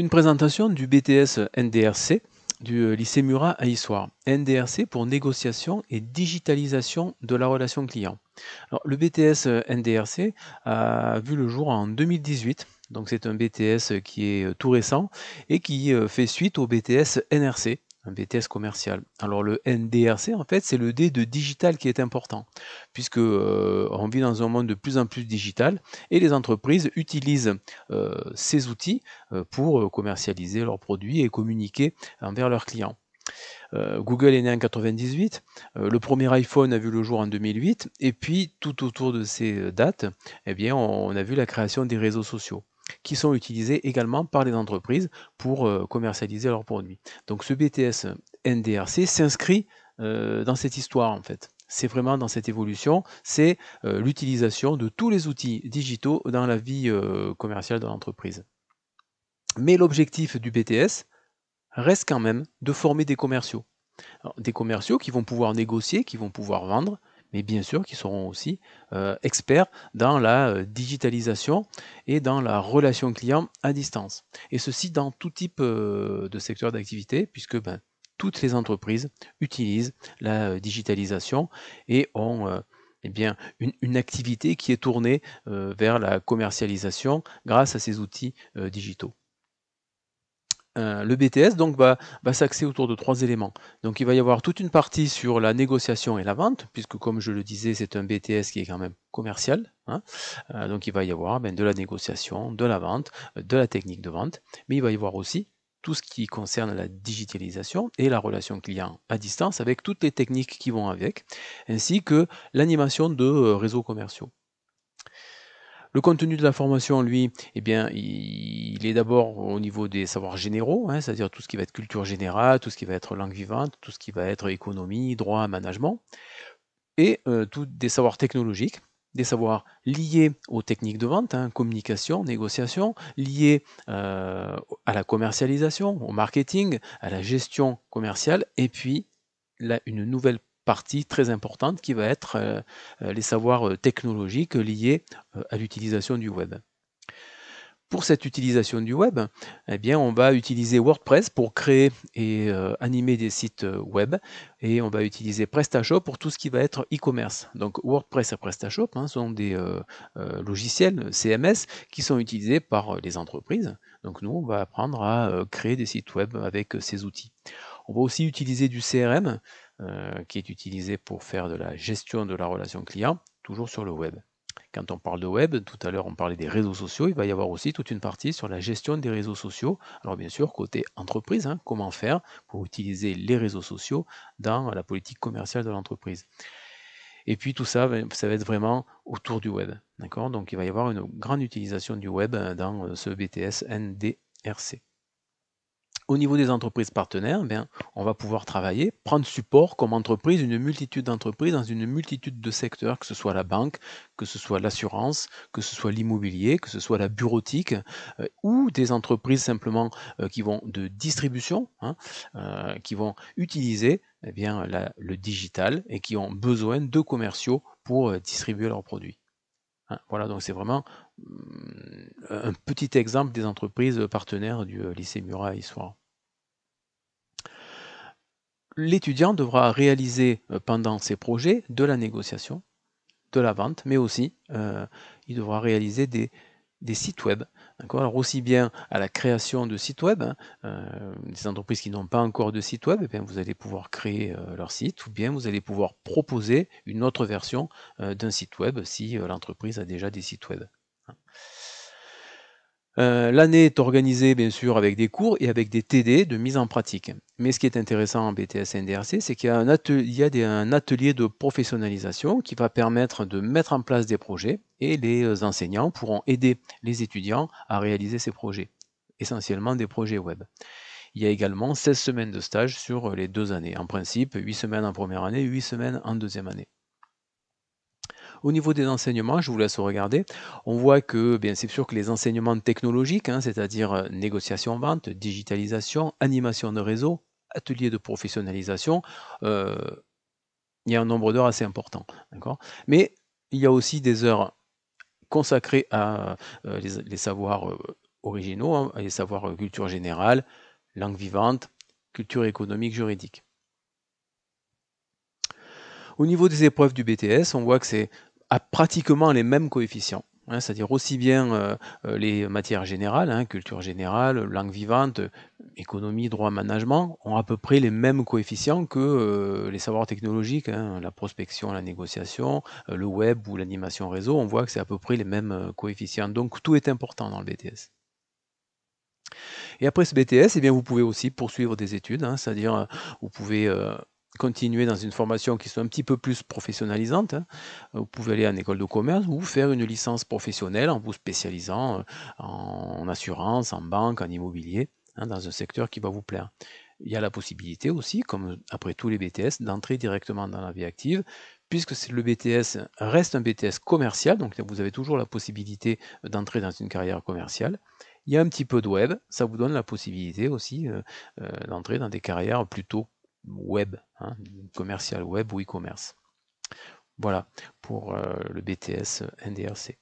Une présentation du BTS NDRC du euh, lycée Murat à Issoire. NDRC pour négociation et digitalisation de la relation client. le BTS euh, NDRC a vu le jour en 2018. Donc c'est un BTS qui est euh, tout récent et qui fait suite au BTS NRC VTS BTS commercial. Alors le NDRC, en fait, c'est le D de digital qui est important, puisque euh, on vit dans un monde de plus en plus digital et les entreprises utilisent euh, ces outils euh, pour commercialiser leurs produits et communiquer envers leurs clients. Google est né en 1998, le premier iPhone a vu le jour en 2008, et puis tout autour de ces dates, eh bien, on a vu la création des réseaux sociaux qui sont utilisés également par les entreprises pour euh, commercialiser leurs produits. Donc ce BTS euh, NDRC s'inscrit euh, dans cette histoire en fait. C'est vraiment dans cette évolution, c'est l'utilisation de tous les outils digitaux dans la vie commerciale de l'entreprise. Mais l'objectif du BTS reste quand même de former des commerciaux. des commerciaux qui vont pouvoir négocier, qui vont pouvoir vendre, mais bien sûr qui seront aussi euh, experts dans la euh, digitalisation et dans la relation client à distance. Et ceci dans tout type euh, de secteur d'activité, puisque ben, toutes les entreprises utilisent la digitalisation et ont... Eh bien, une, activité qui est tournée vers la commercialisation grâce à ces outils digitaux. Euh, le BTS donc va, s'axer autour de trois éléments. Donc il va y avoir toute une partie sur la négociation et la vente, puisque comme je le disais, c'est un BTS qui est quand même commercial. Hein. Euh, donc il va y avoir ben, de la négociation, de la vente, euh, de la technique de vente, mais il va y avoir aussi tout ce qui concerne la digitalisation et la relation client à distance avec toutes les techniques qui vont avec, ainsi que l'animation de réseaux commerciaux. Le contenu de la formation, lui, eh bien, il est d'abord au niveau des savoirs généraux, hein, c'est-à-dire tout ce qui va être culture générale, tout ce qui va être langue vivante, tout ce qui va être économie, droit, management, et euh, des savoirs technologiques, des savoirs liés aux techniques de vente, hein, communication, négociation, liés euh, à la commercialisation, au marketing, à la gestion commerciale, et puis une nouvelle partie très importante qui va être euh, euh, les savoirs euh, technologiques liés à l'utilisation du web. Pour cette utilisation du web, eh bien, on va utiliser WordPress pour créer et animer des sites web et on va utiliser PrestaShop pour tout ce qui va être e-commerce. Donc WordPress et PrestaShop hein, sont des logiciels CMS qui sont utilisés par les entreprises. Donc nous, on va apprendre à créer des sites web avec ces outils. On va aussi utiliser du CRM euh, qui est utilisé pour faire de la gestion de la relation client, toujours sur le web. Quand on parle de web, tout à l'heure on parlait des réseaux sociaux, il va y avoir aussi toute une partie sur la gestion des réseaux sociaux. Alors bien sûr, côté entreprise, hein, comment faire pour utiliser les réseaux sociaux dans la politique commerciale de l'entreprise. Et puis tout ça, ça va être vraiment autour du web. D'accord Donc il va y avoir une grande utilisation du web euh, dans euh, ce BTS NDRC au niveau des entreprises partenaires, bien, on va pouvoir travailler, prendre support comme entreprise, une multitude d'entreprises dans une multitude de secteurs, que ce soit la banque, que ce soit l'assurance, que ce soit l'immobilier, que ce soit la bureautique, euh, ou des entreprises simplement euh, qui vont de distribution, hein, euh, qui vont utiliser eh bien, le digital et qui ont besoin de commerciaux pour distribuer leurs produits. Hein. voilà, donc c'est vraiment mm, un petit exemple des entreprises partenaires du lycée Murat Histoire l'étudiant devra réaliser euh, pendant ses projets de la négociation, de la vente, mais aussi euh, il devra réaliser des, sites web. Alors aussi bien à la création de sites web, hein, euh, des entreprises qui n'ont pas encore de site web, eh vous allez pouvoir créer leur site, ou bien vous allez pouvoir proposer une autre version d'un site web si l'entreprise a déjà des sites web. Euh, l'année est organisée bien sûr avec des cours et avec des TD de mise en pratique. Mais ce qui est intéressant en BTS NDRC, c'est qu'il y a, un atelier, un atelier de professionnalisation qui va permettre de mettre en place des projets et les euh, enseignants pourront aider les étudiants à réaliser ces projets, essentiellement des projets web. Il y a également 16 semaines de stage sur euh, les deux années. En principe, 8 semaines en première année, 8 semaines en deuxième année. Au niveau des enseignements, je vous laisse regarder. On voit que bien c'est sûr que les enseignements technologiques, hein, c'est-à-dire euh, négociation-vente, digitalisation, animation de réseau, atelier de professionnalisation, euh, il y a un nombre d'heures assez important. Mais il y a aussi des heures consacrées à euh, les, savoirs originaux, à hein, les savoirs culture générale, langue vivante, culture économique, juridique. Au niveau des épreuves du BTS, on voit que c'est a pratiquement les mêmes coefficients. Hein, c'est-à-dire aussi bien euh, euh, les matières générales, hein, culture générale, langue vivante, économie, droit, management, ont à peu près les mêmes coefficients que euh, les savoirs technologiques, hein, la prospection, la négociation, le web ou l'animation réseau, on voit que c'est à peu près les mêmes coefficients. Donc tout est important dans le BTS. Et après ce BTS, eh bien, vous pouvez aussi poursuivre des études, c'est-à-dire vous pouvez continuer dans une formation qui soit un petit peu plus professionnalisante. Hein. Vous pouvez aller en école de commerce ou faire une licence professionnelle en vous spécialisant euh, en assurance, en banque, en immobilier, hein, dans un secteur qui va vous plaire. Il y a la possibilité aussi, comme après tous les BTS, d'entrer directement dans la vie active, puisque le BTS reste un BTS commercial, donc vous avez toujours la possibilité d'entrer dans une carrière commerciale. Il y a un petit peu de web, ça vous donne la possibilité aussi euh, euh, d'entrer dans des carrières plutôt web, hein, mm-hmm. commercial web ou e-commerce. Voilà pour euh, le BTS NDRC.